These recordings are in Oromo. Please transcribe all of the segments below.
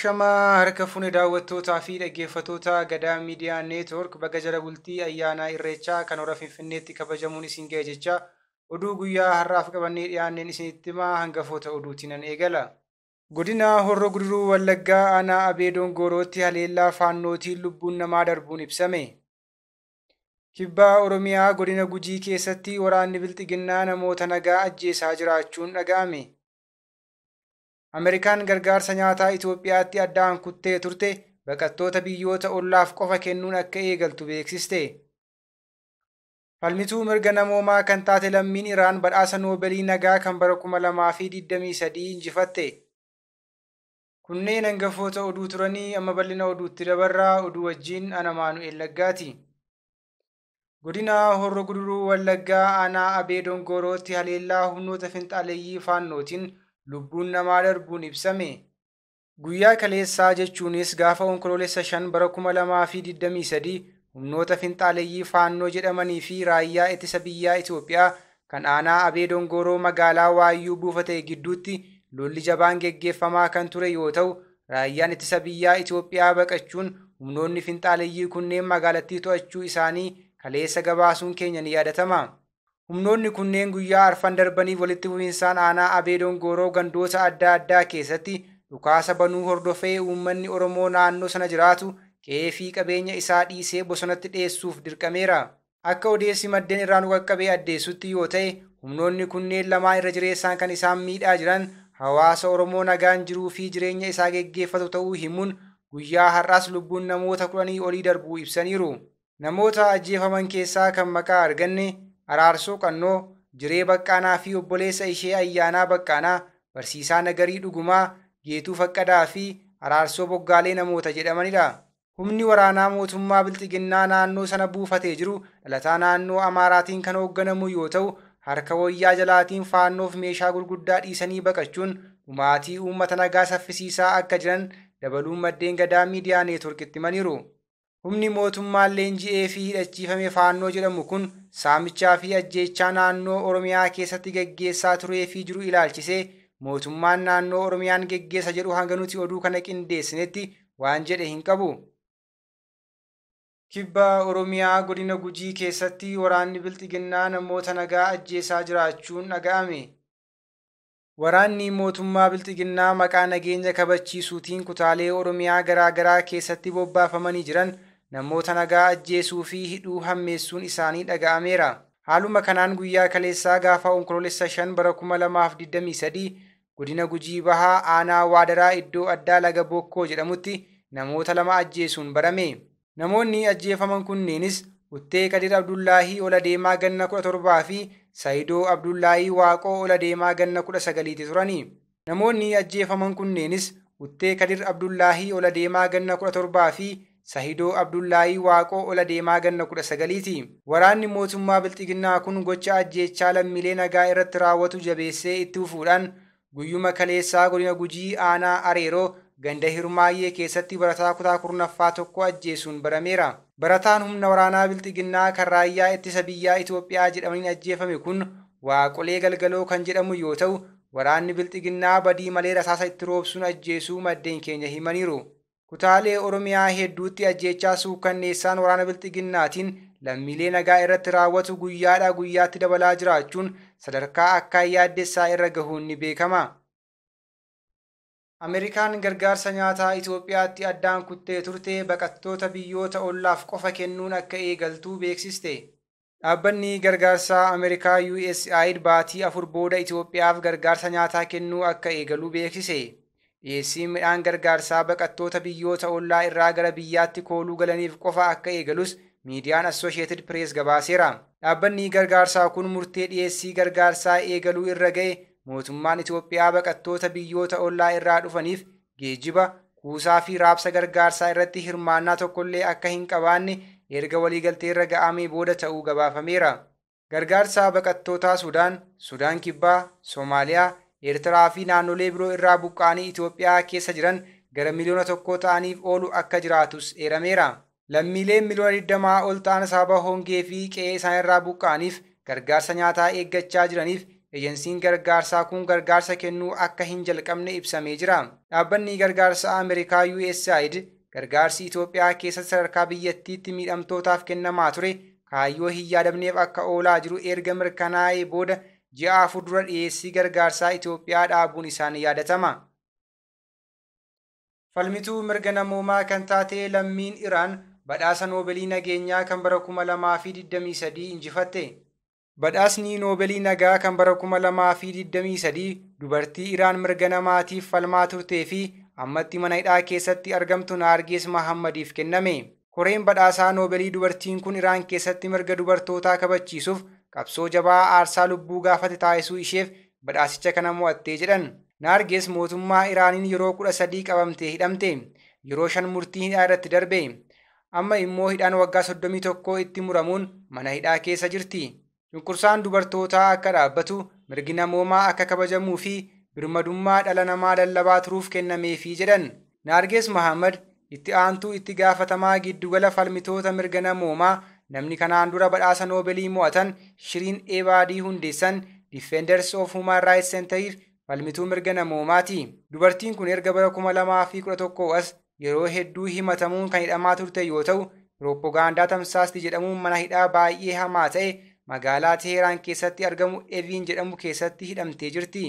Shamaa harka fune daawwattootaa fi dhaggeeffattoota gadaa miidiyaa neetwork baga jala bultii ayyaana irreechaa kan hora finfinneetti kabajamuun isin ga'e jecha oduu guyyaa har'aaf qabannee dhiyaanneen isinitti himaa hangafoota oduutiin an eegala. Godina Horroo Wallaggaa aanaa Abee Doongoorootti haleellaa faannootiin lubbuun namaa darbuun ibsame. Kibbaa Oromiyaa godina Gujii keessatti waraanni Bilxiginnaa namoota nagaa ajjeesaa jiraachuun dhaga'ame. Ameerikaan gargaarsa nyaataa Itoophiyaatti addaan kuttee turte baqattoota biyyoota ollaaf qofa kennuun akka eegaltu beeksiste. Falmituu mirga namoomaa kan taate lammiin Iraan badhaasa Noobelii nagaa kan bara 2023 injifatte. Kunneen hangafoota oduu turanii amma bal'ina oduutti dabarraa oduu wajjin anamaanu Maanu'el Laggaati. Godina Horroo Guduruu Wallaggaa aanaa Abee Dongorootti haleellaa humnoota finxaaleeyyii faannootiin lubbuun namaa darbuun ibsame guyyaa kaleessaa jechuunis gaafa onkoloolessa shan bara kuma lamaa fi sadii humnoota finxaaleeyyii faannoo jedhamanii fi raayyaa ittisa biyyaa Itoophiyaa kan aanaa abee dongoroo magaalaa waayyuu buufatee gidduutti lolli jabaan geggeeffamaa kan ture yoo ta'u raayyaan ittisa biyyaa Itoophiyaa baqachuun humnoonni finxaaleeyyii kunneen magaalattii to'achuu isaanii kaleessa gabaasuun keenya ni yaadatama. Humnoonni kunneen guyyaa arfan darbanii walitti bu'insaan aanaa abee gooroo gandoota adda addaa keessatti dhukaasa banuu hordofee uummanni Oromoo naannoo sana jiraatu fi qabeenya isaa dhiisee bosonatti dhiyeessuuf dirqameera. Akka odeessi maddeen nu qaqqabee addeessutti yoo ta'e humnoonni kunneen lamaan irra jireessaan kan isaan miidhaa jiran hawaasa Oromoo nagaan jiruu fi jireenya isaa geggeeffatu ta'uu himuun guyyaa har'aas lubbuun namoota kudhanii olii darbuu ibsaniiru. Namoota ajjeefaman keessaa kan maqaa arganne Araarsoo Qannoo, Jiree Baqqaanaa fi obboleessa ishee Ayyaanaa Baqqaanaa, Barsiisaa Nagarii Dhugumaa, Geetuu Faqqadaa fi Araarsoo Boggaalee namoota jedhamanidha. Humni waraanaa mootummaa Bilxiginnaa naannoo sana buufatee jiru dhalataa naannoo Amaaraatiin kan hoogganamu yoo ta'u, harka wayyaa jalaatiin faannoof meeshaa gurguddaa dhiisanii baqachuun dhumaatii uummata nagaa saffisiisaa akka jiran dabaluun maddeen gadaa miidiyaa neetworkitti himaniiru. Humni mootummaa leenji'ee fi hidhachiifame Faannoo jedhamu kun saamichaa fi ajjeechaa naannoo Oromiyaa keessatti gaggeessaa turee fi jiru ilaalchisee mootummaan naannoo Oromiyaan gaggeessa jedhu hanga nuti oduu kana qindeessinetti waan jedhe hin qabu. Kibba Oromiyaa godina Gujii keessatti waraanni Bilxiginnaa namoota nagaa ajjeessaa jiraachuun dhaga'ame. Waraanni mootummaa Bilxiginnaa maqaa nageenya kabachiisuutiin kutaalee Oromiyaa garaa garaa keessatti bobbaafamanii jiran namoota nagaa ajjeesuu fi hidhuu hammeessuun isaanii dhaga'ameera. Haaluma kanaan guyyaa kaleessaa gaafa onkoloolessa shan bara 2023 godina Gujii Bahaa aanaa Waadaraa iddoo addaa laga Bokkoo jedhamutti namoota lama ajjeesuun barame. Namoonni ajjeefaman kunneenis Uttee Kadir Abdullaahii ol'adeemaa Deemaa Ganna 17 fi Saayidoo Abdullaahii Waaqoo ol'adeemaa Ganna 19 turanii. Namoonni ajjeefaman kunneenis Uttee Kadir Abdullaahii ol'adeemaa Deemaa Ganna 17 fi Sahidoo Abdullaayii Waaqoo ola deemaa ganna kudha sagaliiti. Waraanni mootummaa Bilxiginnaa kun gocha ajjeechaa lammiilee nagaa irratti raawwatu jabeessee itti hufuudhaan guyyuma kaleessaa godina Gujii aanaa Areeroo ganda hirmaayee keessatti barataa kutaa kurnaffaa tokko ajjeesuun barameera. Barataan humna waraanaa Bilxiginnaa kan raayyaa ittisa biyyaa Itoophiyaa jedhamaniin ajjeefame kun Waaqolee Galgaloo kan jedhamu yoo ta'u, waraanni Bilxiginnaa badii malee rasaasa itti roobsuun ajjeesuu maddeen keenya himaniiru. Kutaalee Oromiyaa hedduutti ajjeechaa suukkanneessaan waraana bilxiginnaatiin lammiilee nagaa irratti raawwatu guyyaadha guyyaatti dabalaa jiraachuun sadarkaa akkaan yaaddessaa irra gahuun ni beekama. Ameerikaan gargaarsa nyaataa Itoophiyaatti addaan kuttee turtee baqattoota biyyoota ollaaf qofa kennuun akka eegaltuu beeksiste. Dhaabbanni gargaarsaa Ameerikaa USAID baatii afur booda Itoophiyaaf gargaarsa nyaataa kennuu akka eegalu beeksise. dhiyeessii midhaan gargaarsaa baqattoota biyyoota ollaa irraa gara biyyaatti kooluu galaniif qofa akka eegalus miidiyaan assooshieetid pirees gabaaseera. Dhaabbanni gargaarsaa kun murtee dhiyeessii gargaarsaa eegaluu irra ga'e mootummaan Itoophiyaa baqattoota biyyoota ollaa irraa dhufaniif geejjiba kuusaa fi raabsa gargaarsaa irratti hirmaannaa tokkollee akka hin qabaanne erga waliigaltee irra ga'amee booda ta'uu gabaafameera. gargaarsaa baqattootaa Sudaan, Sudaan Kibbaa, Somaaliyaa, Eertiraa fi naannolee biroo irraa buqqaanii Itoophiyaa keessa jiran gara miliyoona tokkoo ta'aniif oolu akka jiraatus eerameera. Lammiileen miliyoona 20 ol ta'an sababa hongee fi qe'ee isaan irraa buqqaaniif gargaarsa nyaataa eeggachaa jiraniif ejensiin gargaarsaa kun gargaarsa kennuu akka hin jalqabne ibsamee jira. Dhaabbanni gargaarsaa Ameerikaa USAID gargaarsi Itoophiyaa keessatti sadarkaa biyyattiitti miidhamtootaaf kennamaa ture kaayyoo hin yaadamneef akka oolaa jiru erga mirkanaa'ee booda ji'a afur dura gargaarsaa Itoophiyaa dhaabuun isaanii yaadatama. Falmituu mirga namoomaa kan taate lammiin Iraan badhaasa Noobeelii nageenyaa kan bara 2023 injifatte. Badhaasni nagaa kan bara 2023 dubartii Iraan mirga namaatiif falmaa turtee fi ammatti mana hidhaa keessatti argamtu Naargees Mahammadiif kenname. Koreen badhaasaa noobelii dubartiin kun Iraan keessatti mirga dubartootaa kabachiisuuf qabsoo jabaa aarsaa lubbuu gaafate taa'isuu isheef badhaasicha kana mo'attee jedhan. Naargees mootummaa Iraaniin yeroo kudha sadii qabamtee hidhamte yeroo shan murtii hidhaa irratti darbe amma immoo hidhaan waggaa soddomii tokkoo itti muramuun mana hidhaa keessa jirti. cunkursaan dubartootaa akka dhaabbatu mirgina moomaa akka kabajamuu fi birmadummaa dhala namaa lallabaa turuuf kennameefii jedhan. Naargees Mahammad itti aantuu itti gaafatamaa giddugala falmitoota mirgana moomaa Namni kanaan dura badhaasa Noobeelii mo'atan Shiriin Ebaadii hundeessan Defenders of Human Rights Centeriif falmituu mirga namoomaati. Dubartiin kun erga bara 2011 as yeroo hedduu himatamuun kan hidhamaa turte yoo ta'u, Piroopogaandaa tamsaasti jedhamuun mana hidhaa baay'ee hamaa ta'e magaalaa Teheraan keessatti argamu Eviin jedhamu keessatti hidhamtee jirti.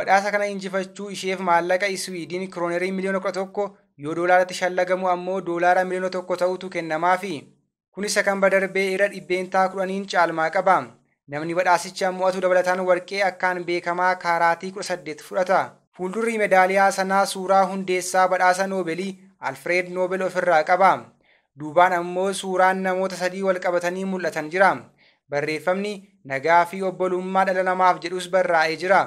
Badhaasa kana injifachuu isheef maallaqa Iswiidiin kiroonerii miliyoona 11 yoo doolaarratti shallagamu ammoo doolaara miliyoona tokko ta'utu kennamaafi. Kunis kan darbee irra dhibbeentaa kudhaniin caalmaa qaba. Namni badhaasicha mo'atu dabalataan warqee akkaan beekamaa kaaraatii kudha fudhata. Fuuldurri medaaliyaa sanaa suuraa hundeessaa badhaasa noobeelii Alfreed Noobel ofirraa qaba. Duubaan ammoo suuraan namoota sadii wal qabatanii mul'atan jira. Barreeffamni nagaa fi obbolummaa dhala namaaf jedhus barraa'ee jira.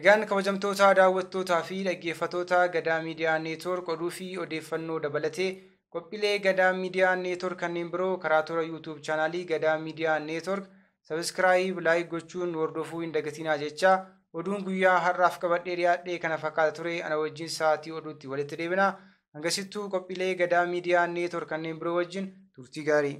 Egaan kabajamtoota daawwattootaa fi dhaggeeffatoota gadaa miidiyaa neetwoork oduu fi odeeffannoo dabalatee Qophiilee Gadaa Miidiyaa Neetwoork kanneen biroo karaa toora yuutuub chaanaalii Gadaa Miidiyaa Neetwoork sabiskiraayib laayik gochuun hordofuu hin jechaa oduun guyyaa har'aaf qabadhee dhiyaadhee kana fakkaata ture ana wajjin sa'aatii oduutti walitti deebina. Hangasittuu qophiilee Gadaa Miidiyaa Neetwoork kanneen biroo wajjin turtii gaarii.